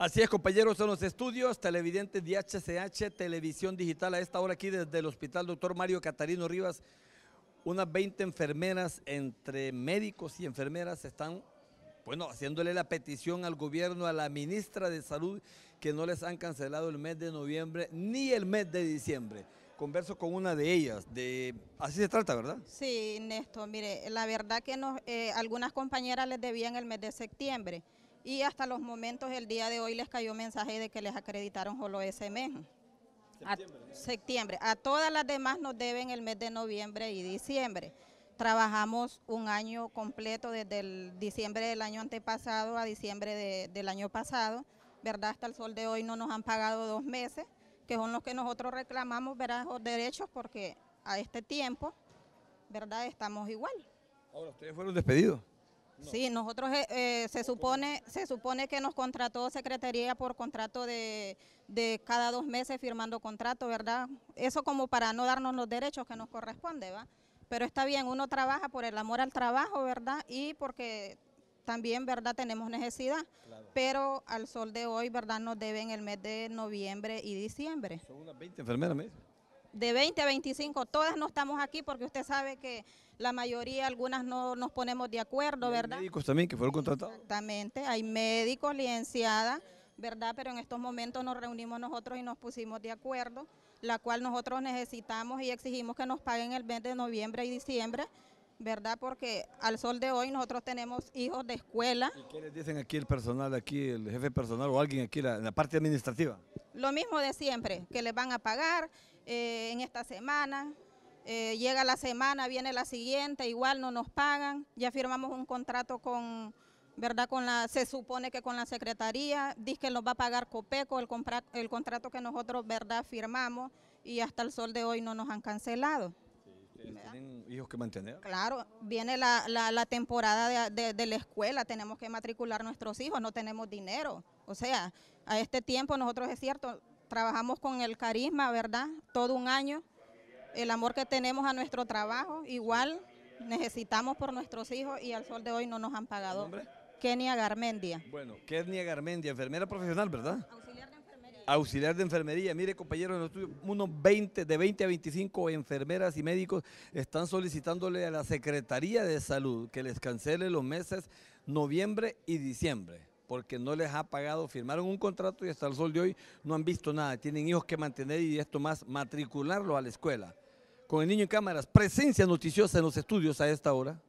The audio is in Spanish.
Así es, compañeros, son los estudios, televidentes de HCH, Televisión Digital, a esta hora aquí desde el Hospital Doctor Mario Catarino Rivas, unas 20 enfermeras, entre médicos y enfermeras, están, bueno, haciéndole la petición al gobierno, a la ministra de Salud, que no les han cancelado el mes de noviembre ni el mes de diciembre. Converso con una de ellas, de así se trata, ¿verdad? Sí, Néstor, mire, la verdad que eh, algunas compañeras les debían el mes de septiembre, y hasta los momentos el día de hoy les cayó mensaje de que les acreditaron solo ese mes. Septiembre. A, septiembre. A todas las demás nos deben el mes de noviembre y diciembre. Trabajamos un año completo desde el diciembre del año antepasado a diciembre del año pasado, ¿verdad? Hasta el sol de hoy no nos han pagado dos meses, que son los que nosotros reclamamos, ¿verdad? Los derechos, porque a este tiempo, ¿verdad? Estamos igual. Ahora, ustedes fueron despedidos. Sí, nosotros eh, eh, se supone se supone que nos contrató Secretaría por contrato de, de, cada dos meses firmando contrato, ¿verdad? Eso como para no darnos los derechos que nos corresponde, ¿va? Pero está bien, uno trabaja por el amor al trabajo, ¿verdad? Y porque también, ¿verdad? Tenemos necesidad, pero al sol de hoy, ¿verdad? Nos deben el mes de noviembre y diciembre. Son unas 20 enfermeras, me de 20 a 25, todas no estamos aquí porque usted sabe que la mayoría, algunas no nos ponemos de acuerdo, ¿verdad? Hay médicos también que fueron contratados. Exactamente, hay médicos, licenciadas, ¿verdad? Pero en estos momentos nos reunimos nosotros y nos pusimos de acuerdo, la cual nosotros necesitamos y exigimos que nos paguen el mes de noviembre y diciembre, ¿verdad? Porque al sol de hoy nosotros tenemos hijos de escuela. ¿Y qué les dicen aquí el personal, aquí el jefe personal o alguien aquí en la parte administrativa? Lo mismo de siempre, que les van a pagar, eh, en esta semana, eh, llega la semana, viene la siguiente, igual no nos pagan, ya firmamos un contrato con, ¿verdad? Con la, se supone que con la Secretaría, dice que nos va a pagar Copeco el, compra, el contrato que nosotros, ¿verdad?, firmamos y hasta el sol de hoy no nos han cancelado. ¿Tienen hijos que mantener? Claro, viene la, temporada de, de, la escuela, tenemos que matricular nuestros hijos, no tenemos dinero. O sea, a este tiempo nosotros es cierto, trabajamos con el carisma, ¿verdad? Todo un año, el amor que tenemos a nuestro trabajo, igual necesitamos por nuestros hijos y al sol de hoy no nos han pagado. Kenia Garmendia. Bueno, Kenia Garmendia, enfermera profesional, ¿verdad? Auxiliar de enfermería. Auxiliar de enfermería. Mire, compañeros, unos 20, de 20 a 25 enfermeras y médicos están solicitándole a la Secretaría de Salud que les cancele los meses noviembre y diciembre porque no les ha pagado, firmaron un contrato y hasta el sol de hoy no han visto nada. Tienen hijos que mantener y esto más, matricularlo a la escuela. Con el niño en cámaras, presencia noticiosa en los estudios a esta hora.